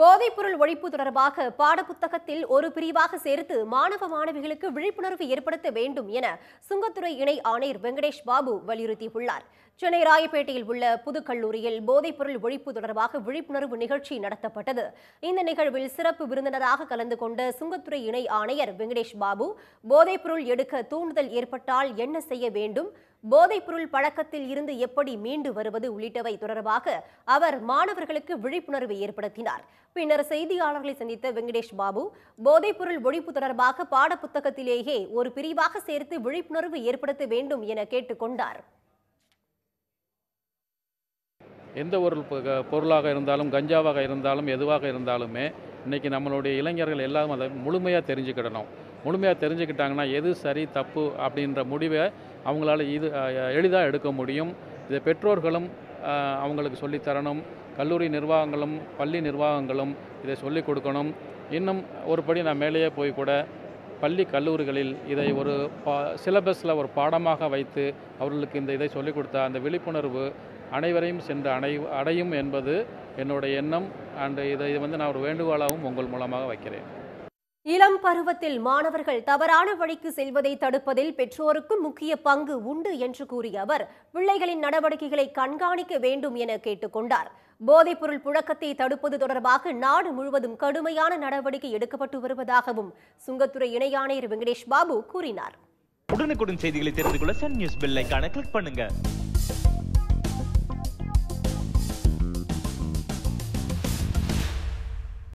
போதைப்பொருள் ஒழிப்பு தொடர்பாக பாடப்புத்தகத்தில் ஒரு பிரிவாக சேர்த்து மாணவ மாணவிகளுக்கு விழிப்புணர்வு ஏற்படுத்த வேண்டும் என சுங்கத்துறை இணை ஆணையர் வெங்கடேஷ் பாபு வலியுறுத்தியுள்ளார் சென்னை ராயப்பேட்டையில் உள்ள புதுக்கல்லூரியில் போதைப்பொருள் ஒழிப்பு தொடர்பாக விழிப்புணர்வு நிகழ்ச்சி நடத்தப்பட்டது இந்த நிகழ்வில் சிறப்பு விருந்தினராக கலந்து கொண்ட சுங்கத்துறை இணை ஆணையர் வெங்கடேஷ் பாபு போதைப்பொருள் எடுக்க தூண்டுதல் ஏற்பட்டால் என்ன செய்ய வேண்டும் போதைப்பொருள் பழக்கத்தில் இருந்து எப்படி மீண்டு வருவது உள்ளிட்டவை தொடர்பாக அவர் மாணவர்களுக்கு விழிப்புணர்வு ஏற்படுத்தினார் பின்னர் செய்தியாளர்களை சந்தித்த வெங்கடேஷ் பாபு போதைப்பொருள் ஒழிப்பு தொடர்பாக பாடப்புத்தகத்திலேயே ஒரு பிரிவாக சேர்த்து விழிப்புணர்வு ஏற்படுத்த வேண்டும் என கேட்டுக்கொண்டார் எந்த ஒரு பொருளாக இருந்தாலும் கஞ்சாவாக இருந்தாலும் எதுவாக இருந்தாலுமே இன்றைக்கி நம்மளுடைய இளைஞர்கள் எல்லாம் அதை முழுமையாக தெரிஞ்சுக்கிடணும் முழுமையாக தெரிஞ்சுக்கிட்டாங்கன்னா எது சரி தப்பு அப்படின்ற முடிவை அவங்களால இது எளிதாக எடுக்க முடியும் இதை பெற்றோர்களும் அவங்களுக்கு சொல்லித்தரணும் கல்லூரி நிர்வாகங்களும் பள்ளி நிர்வாகங்களும் இதை சொல்லிக் கொடுக்கணும் இன்னும் ஒருபடி நான் மேலேயே போய் கூட பள்ளி கல்லூரிகளில் இதை ஒரு பா சிலபஸில் ஒரு பாடமாக வைத்து அவர்களுக்கு இந்த இதை சொல்லிக் கொடுத்த அந்த விழிப்புணர்வு அனைவரையும் சென்று அனை அடையும் என்பது என்னுடைய எண்ணம் அண்டு இதை வந்து நான் ஒரு வேண்டுகோளாகவும் உங்கள் மூலமாக வைக்கிறேன் இளம் பருவத்தில் மாணவர்கள் தவறான வழிக்கு செல்வதை தடுப்பதில் பெற்றோருக்கும் முக்கிய பங்கு உண்டு என்று கூறிய அவர் பிள்ளைகளின் நடவடிக்கைகளை கண்காணிக்க வேண்டும் என கேட்டுக்கொண்டார் போதைப்பொருள் புழக்கத்தை தடுப்பது தொடர்பாக நாடு முழுவதும் கடுமையான நடவடிக்கை எடுக்கப்பட்டு வருவதாகவும் சுங்கத்துறை ஆணையர் வெங்கடேஷ் பாபு கூறினார் உடனுக்குடன் செய்திகளை தெரிந்து கொள்ள சன் நியூஸ் கிளிக் பண்ணுங்க